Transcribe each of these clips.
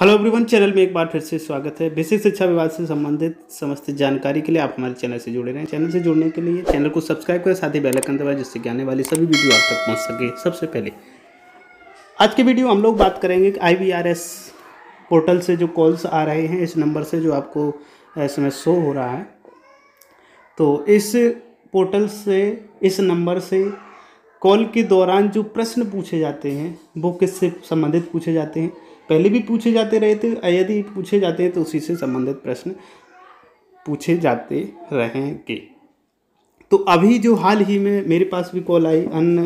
hello everyone channel में एक बार फिर से स्वागत है बेसिक शिक्षा विभाग से संबंधित समस्त जानकारी के लिए आप हमारे चैनल से जुड़े रहें चैनल से जुड़ने के लिए चैनल को सब्सक्राइब करें साथ ही बेल आइकन दबाएं जिससे आने वाली सभी वीडियो आप तक पहुंच सके सबसे पहले आज के वीडियो हम लोग बात करेंगे कि आई पोर्टल से जो कॉल्स आ रहे हैं इस नंबर से जो आपको एस शो हो रहा है तो इस पोर्टल से इस नंबर से कॉल के दौरान जो प्रश्न पूछे जाते हैं वो किससे संबंधित पूछे जाते हैं पहले भी पूछे जाते रहे थे यदि पूछे जाते हैं तो उसी से संबंधित प्रश्न पूछे जाते रहेंगे तो अभी जो हाल ही में मेरे पास भी कॉल आई अन्य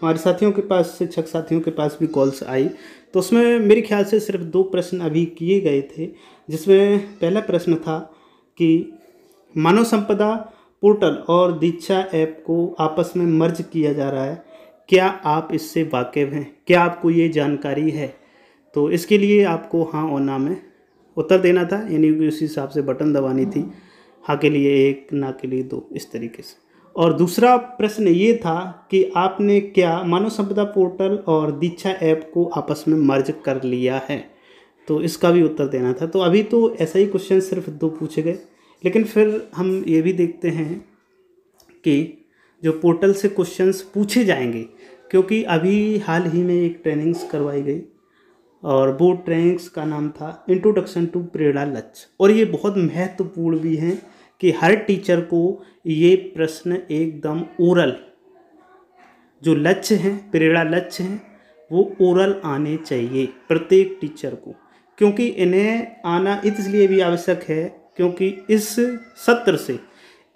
हमारे साथियों के पास शिक्षक साथियों के पास भी कॉल्स आई तो उसमें मेरे ख्याल से सिर्फ दो प्रश्न अभी किए गए थे जिसमें पहला प्रश्न था कि मानव संपदा पोर्टल और दीक्षा ऐप को आपस में मर्ज किया जा रहा है क्या आप इससे वाकिफ़ हैं क्या आपको ये जानकारी है तो इसके लिए आपको हाँ और ना में उत्तर देना था यानी कि उस हिसाब से बटन दबानी थी हाँ के लिए एक ना के लिए दो इस तरीके से और दूसरा प्रश्न ये था कि आपने क्या मानव सम्पदा पोर्टल और दीक्षा ऐप को आपस में मर्ज कर लिया है तो इसका भी उत्तर देना था तो अभी तो ऐसा ही क्वेश्चन सिर्फ दो पूछे गए लेकिन फिर हम ये भी देखते हैं कि जो पोर्टल से क्वेश्चंस पूछे जाएंगे क्योंकि अभी हाल ही में एक ट्रेनिंग्स करवाई गई और वो ट्रैंक्स का नाम था इंट्रोडक्शन टू प्रेरणा लक्ष्य और ये बहुत महत्वपूर्ण भी हैं कि हर टीचर को ये प्रश्न एकदम ओरल जो लक्ष्य हैं प्रेरणा लक्ष्य हैं वो ओरल आने चाहिए प्रत्येक टीचर को क्योंकि इन्हें आना इसलिए भी आवश्यक है क्योंकि इस सत्र से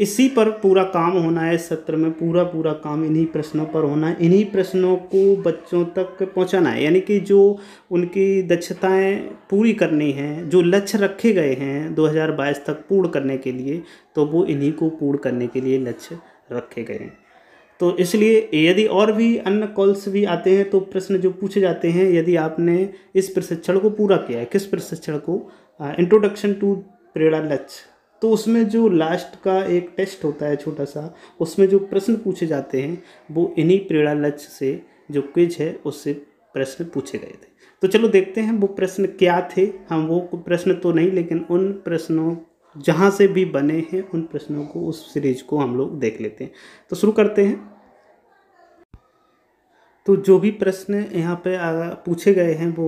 इसी पर पूरा काम होना है इस सत्र में पूरा पूरा काम इन्हीं प्रश्नों पर होना है इन्हीं प्रश्नों को बच्चों तक पहुंचाना है यानी कि जो उनकी दक्षताएं पूरी करनी हैं जो लक्ष्य रखे गए हैं 2022 तक पूर्ण करने के लिए तो वो इन्हीं को पूर्ण करने के लिए लक्ष्य रखे गए हैं तो इसलिए यदि और भी अन्य कॉल्स भी आते हैं तो प्रश्न जो पूछे जाते हैं यदि आपने इस प्रशिक्षण को पूरा किया है किस प्रशिक्षण को इंट्रोडक्शन टू प्रेरणा लक्ष्य तो उसमें जो लास्ट का एक टेस्ट होता है छोटा सा उसमें जो प्रश्न पूछे जाते हैं वो इन्हीं प्रेरणा लक्ष्य से जो क्विज है उससे प्रश्न पूछे गए थे तो चलो देखते हैं वो प्रश्न क्या थे हम वो प्रश्न तो नहीं लेकिन उन प्रश्नों जहाँ से भी बने हैं उन प्रश्नों को उस सीरीज को हम लोग देख लेते हैं तो शुरू करते हैं तो जो भी प्रश्न यहाँ पे पूछे गए हैं वो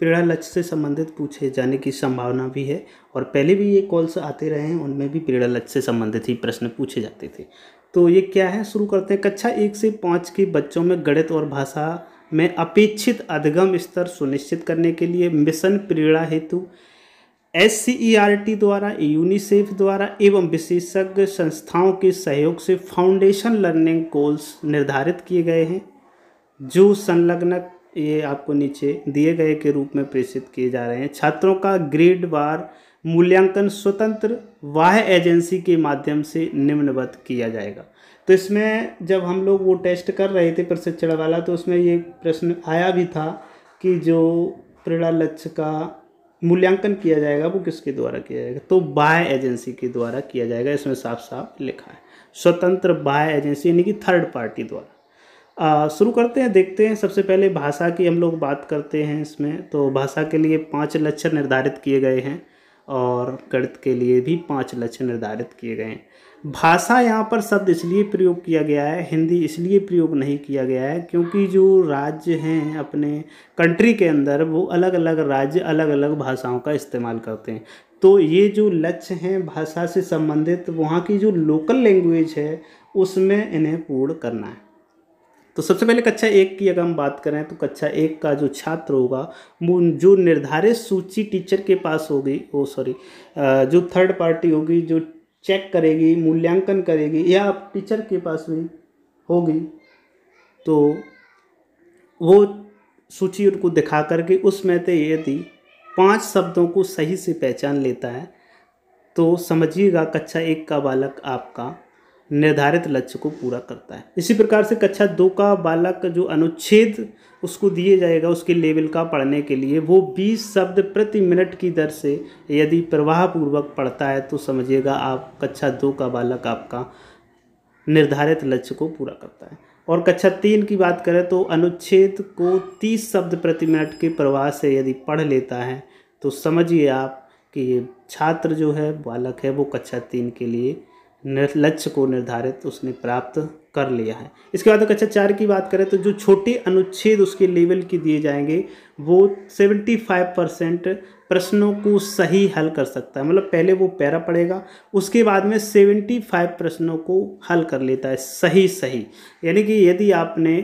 पीड़ा लक्ष्य से संबंधित पूछे जाने की संभावना भी है और पहले भी ये कॉल्स आते रहे हैं उनमें भी पीड़ा लक्ष्य से संबंधित ही प्रश्न पूछे जाते थे तो ये क्या है शुरू करते हैं कक्षा एक से पाँच के बच्चों में गणित और भाषा में अपेक्षित अधिगम स्तर सुनिश्चित करने के लिए मिशन पीड़ा हेतु S C E R T द्वारा यूनिसेफ द्वारा एवं विशेषज्ञ संस्थाओं के सहयोग से फाउंडेशन लर्निंग गोल्स निर्धारित किए गए हैं जो संलग्नक ये आपको नीचे दिए गए के रूप में प्रेषित किए जा रहे हैं छात्रों का ग्रेड वार मूल्यांकन स्वतंत्र वाह एजेंसी के माध्यम से निम्नबद्ध किया जाएगा तो इसमें जब हम लोग वो टेस्ट कर रहे थे प्रशिक्षण वाला तो उसमें ये प्रश्न आया भी था कि जो प्रेरणा लक्ष्य का मूल्यांकन किया जाएगा वो किसके द्वारा किया जाएगा तो बाय एजेंसी के द्वारा किया जाएगा इसमें साफ साफ लिखा है स्वतंत्र बाय एजेंसी यानी कि थर्ड पार्टी द्वारा शुरू करते हैं देखते हैं सबसे पहले भाषा की हम लोग बात करते हैं इसमें तो भाषा के लिए पाँच लक्ष्य निर्धारित किए गए हैं और गणित के लिए भी पाँच लक्ष्य निर्धारित किए गए हैं भाषा यहाँ पर शब्द इसलिए प्रयोग किया गया है हिंदी इसलिए प्रयोग नहीं किया गया है क्योंकि जो राज्य हैं अपने कंट्री के अंदर वो अलग अलग राज्य अलग अलग भाषाओं का इस्तेमाल करते हैं तो ये जो लक्ष्य हैं भाषा से संबंधित वहाँ की जो लोकल लैंग्वेज है उसमें इन्हें पूर्ण करना है तो सबसे पहले कक्षा एक की अगर हम बात करें तो कक्षा एक का जो छात्र होगा जो निर्धारित सूची टीचर के पास होगी ओ सॉरी जो थर्ड पार्टी होगी जो चेक करेगी मूल्यांकन करेगी या टीचर के पास भी होगी तो वो सूची उनको दिखा करके उसमें तो ये थी पांच शब्दों को सही से पहचान लेता है तो समझिएगा कक्षा एक का बालक आपका निर्धारित लक्ष्य को पूरा करता है इसी प्रकार से कक्षा दो का बालक जो अनुच्छेद उसको दिए जाएगा उसके लेवल का पढ़ने के लिए वो 20 शब्द प्रति मिनट की दर से यदि प्रवाहपूर्वक पढ़ता है तो समझिएगा आप कक्षा दो का बालक आपका निर्धारित लक्ष्य को पूरा करता है और कक्षा तीन की बात करें तो अनुच्छेद को तीस शब्द प्रति मिनट के प्रवाह से यदि पढ़ लेता है तो समझिए आप कि ये छात्र जो है बालक है वो कक्षा तीन के लिए लक्ष्य को निर्धारित उसने प्राप्त कर लिया है इसके बाद कक्षा चार की बात करें तो जो छोटे अनुच्छेद उसके लेवल की दिए जाएंगे वो 75 परसेंट प्रश्नों को सही हल कर सकता है मतलब पहले वो पैरा पड़ेगा उसके बाद में 75 प्रश्नों को हल कर लेता है सही सही यानी कि यदि आपने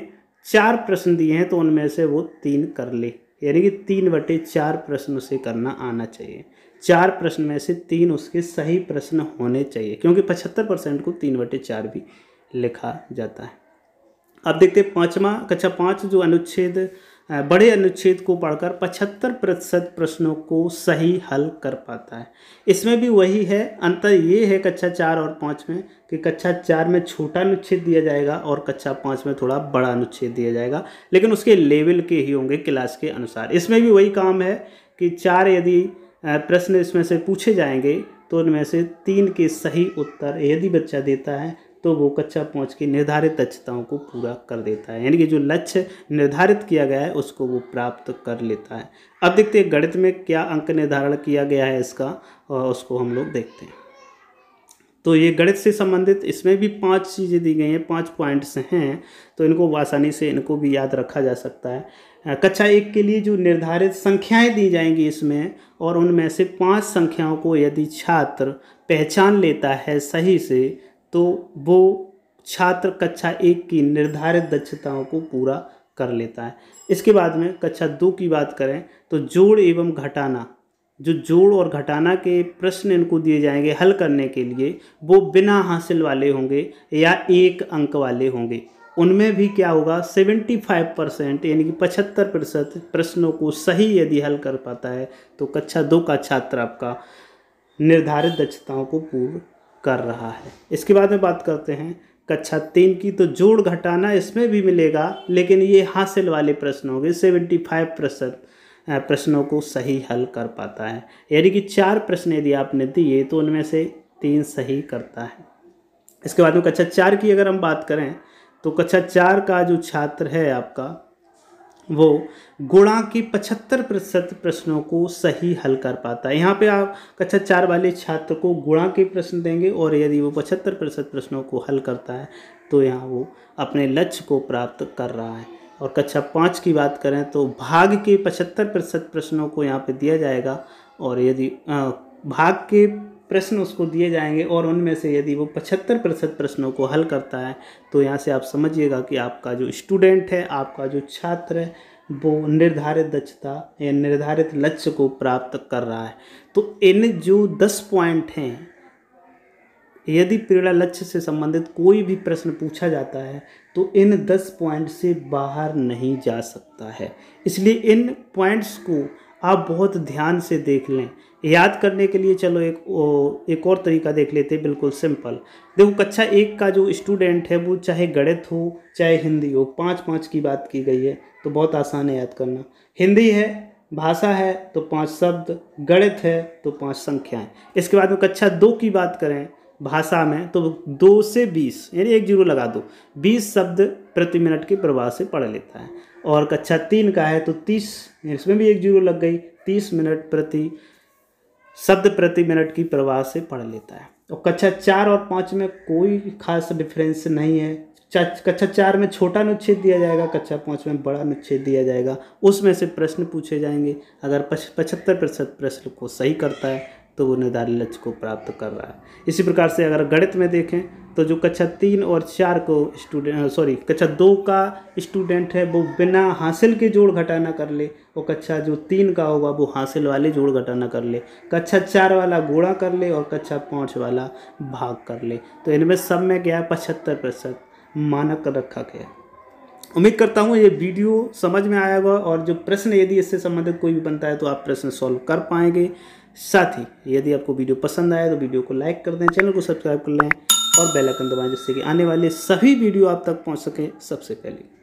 चार प्रश्न दिए हैं तो उनमें से वो तीन कर ले यानी कि तीन बटे चार प्रश्न से करना आना चाहिए चार प्रश्न में से तीन उसके सही प्रश्न होने चाहिए क्योंकि पचहत्तर परसेंट को तीन बटे चार भी लिखा जाता है अब देखते हैं पाँचवा कक्षा पाँच जो अनुच्छेद बड़े अनुच्छेद को पढ़कर पचहत्तर प्रतिशत प्रश्नों को सही हल कर पाता है इसमें भी वही है अंतर ये है कक्षा चार और पाँच में कि कक्षा चार में छोटा अनुच्छेद दिया जाएगा और कक्षा पाँच में थोड़ा बड़ा अनुच्छेद दिया जाएगा लेकिन उसके लेवल के ही होंगे क्लास के अनुसार इसमें भी वही काम है कि चार यदि प्रश्न इसमें से पूछे जाएंगे तो उनमें से तीन के सही उत्तर यदि बच्चा देता है तो वो कक्षा पहुंच के निर्धारित दक्षताओं को पूरा कर देता है यानी कि जो लक्ष्य निर्धारित किया गया है उसको वो प्राप्त कर लेता है अब देखते हैं गणित में क्या अंक निर्धारण किया गया है इसका और उसको हम लोग देखते हैं तो ये गणित से संबंधित इसमें भी पांच चीज़ें दी गई हैं पांच पॉइंट्स हैं तो इनको आसानी से इनको भी याद रखा जा सकता है कक्षा एक के लिए जो निर्धारित संख्याएं दी जाएंगी इसमें और उनमें से पांच संख्याओं को यदि छात्र पहचान लेता है सही से तो वो छात्र कक्षा एक की निर्धारित दक्षताओं को पूरा कर लेता है इसके बाद में कक्षा दो की बात करें तो जोड़ एवं घटाना जो जोड़ और घटाना के प्रश्न इनको दिए जाएंगे हल करने के लिए वो बिना हासिल वाले होंगे या एक अंक वाले होंगे उनमें भी क्या होगा 75 परसेंट यानी कि पचहत्तर प्रतिशत प्रश्नों को सही यदि हल कर पाता है तो कक्षा दो का छात्र आपका निर्धारित दक्षताओं को पूर्ण कर रहा है इसके बाद में बात करते हैं कक्षा तीन की तो जोड़ घटाना इसमें भी मिलेगा लेकिन ये हासिल वाले प्रश्न होंगे सेवेंटी फाइव प्रतिशत प्रश्नों को सही हल कर पाता है यानी कि चार प्रश्न यदि आपने दिए तो उनमें से तीन सही करता है इसके बाद में कक्षा चार की अगर हम बात करें तो कक्षा चार का जो छात्र है आपका वो गुणा के पचहत्तर प्रतिशत प्रश्नों को सही हल कर पाता है यहाँ पे आप कक्षा चार वाले छात्र को गुणा के प्रश्न देंगे और यदि वो पचहत्तर प्रतिशत प्रश्नों को हल करता है तो यहाँ वो अपने लक्ष्य को प्राप्त कर रहा है और कक्षा पाँच की बात करें तो भाग के पचहत्तर प्रतिशत प्रश्नों को यहाँ पे दिया जाएगा और यदि भाग के प्रश्न उसको दिए जाएंगे और उनमें से यदि वो पचहत्तर प्रतिशत प्रश्नों को हल करता है तो यहाँ से आप समझिएगा कि आपका जो स्टूडेंट है आपका जो छात्र है वो निर्धारित दक्षता या निर्धारित लक्ष्य को प्राप्त कर रहा है तो इन जो दस पॉइंट हैं यदि प्रेरणा लक्ष्य से संबंधित कोई भी प्रश्न पूछा जाता है तो इन दस पॉइंट से बाहर नहीं जा सकता है इसलिए इन पॉइंट्स को आप बहुत ध्यान से देख लें याद करने के लिए चलो एक ओ, एक और तरीका देख लेते बिल्कुल सिंपल देखो कक्षा एक का जो स्टूडेंट है वो चाहे गणित हो चाहे हिंदी हो पाँच पाँच की बात की गई है तो बहुत आसान है याद करना हिंदी है भाषा है तो पांच शब्द गणित है तो पांच संख्याएं इसके बाद में कक्षा दो की बात करें भाषा में तो दो से बीस यानी एक जीरो लगा दो बीस शब्द प्रति मिनट के प्रवाह से पढ़ लेता है और कक्षा तीन का है तो तीस इसमें भी एक जीरो लग गई तीस मिनट प्रति शब्द प्रति मिनट की प्रवाह से पढ़ लेता है और कक्षा चार और पाँच में कोई खास डिफरेंस नहीं है कक्षा चार में छोटा अनुच्छेद दिया जाएगा कक्षा पाँच में बड़ा अनुच्छेद दिया जाएगा उसमें से प्रश्न पूछे जाएंगे अगर पचहत्तर प्रतिशत प्रश्न को सही करता है तो वो निर्धारित लक्ष्य को प्राप्त कर रहा है इसी प्रकार से अगर गणित में देखें तो जो कक्षा तीन और चार को स्टूडेंट सॉरी कक्षा दो का स्टूडेंट है वो बिना हासिल के जोड़ घटाना कर ले और कक्षा जो तीन का होगा वो हासिल वाले जोड़ घटाना कर ले कक्षा चार वाला गोड़ा कर ले और कक्षा पाँच वाला भाग कर ले तो इनमें सब में क्या है पचहत्तर प्रतिशत मानक कर रखा गया है उम्मीद करता हूँ ये वीडियो समझ में आया होगा और जो प्रश्न यदि इससे संबंधित कोई भी बनता है तो आप प्रश्न सॉल्व कर पाएंगे साथ ही यदि आपको वीडियो पसंद आया तो वीडियो को लाइक कर दें चैनल को सब्सक्राइब कर लें और बेल आइकन दबाएं जिससे कि आने वाले सभी वीडियो आप तक पहुंच सकें सबसे पहले